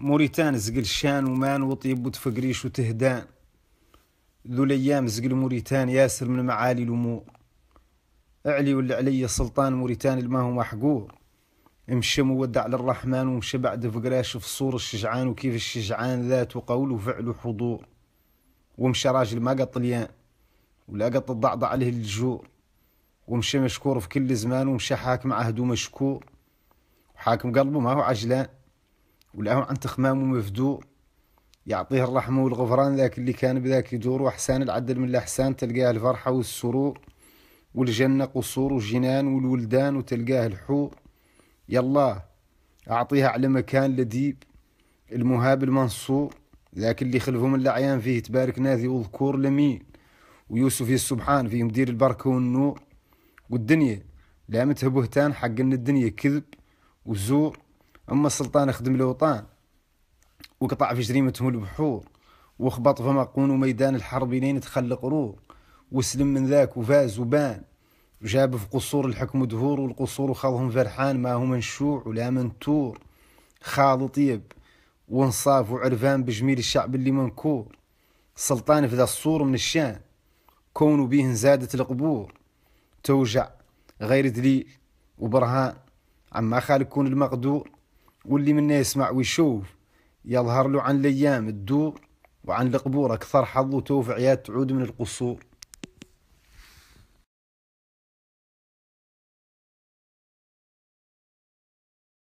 موريتان زقل شان ومان وطيب وتفقريش وتهدان ذو الأيام زقل موريتان ياسر من معالي الأمور أعلي ولا علي سلطان موريتان اللي ما هو محقور مشى مودع للرحمن ومشى بعد فقراش في صور الشجعان وكيف الشجعان ذات وقول وفعل وحضور ومشى راجل ما قط ليان ولا قط الضعضع عليه الجور ومشى مشكور في كل زمان ومشى حاكم عهده مشكور وحاكم قلبه ما هو عجلان ولعون عن تخمام ومفدوع يعطيه الرحمة والغفران ذاك اللي كان بذاك يدور وأحسان العدل من الأحسان تلقاه الفرحة والسرور والجنة قصور وجنان والولدان وتلقاه الحور يلا أعطيها على مكان لديب المهاب المنصور ذاك اللي خلفه من الأعيان فيه تبارك نادي وذكور لمين ويوسف السبحان فيه مدير البركة والنور والدنيا لامتها بهتان حق ان الدنيا كذب وزور أما السلطان خدم الأوطان وقطع في جريمتهم البحور وخبط فما قونوا ميدان الحرب لين تخلى قرور وسلم من ذاك وفاز وبان وجاب في قصور الحكم دهور والقصور وخاضهم فرحان ما هو منشوع ولا منتور خاض طيب وانصاف وعرفان بجميل الشعب اللي منكور سلطان في ذا الصور من الشان كونوا بيه زادت القبور توجع غير دليل وبرهان عما خالق كون المقدور واللي منا يسمع ويشوف يظهر له عن الأيام الدور وعن القبور أكثر حظ وتوفع تعود من القصور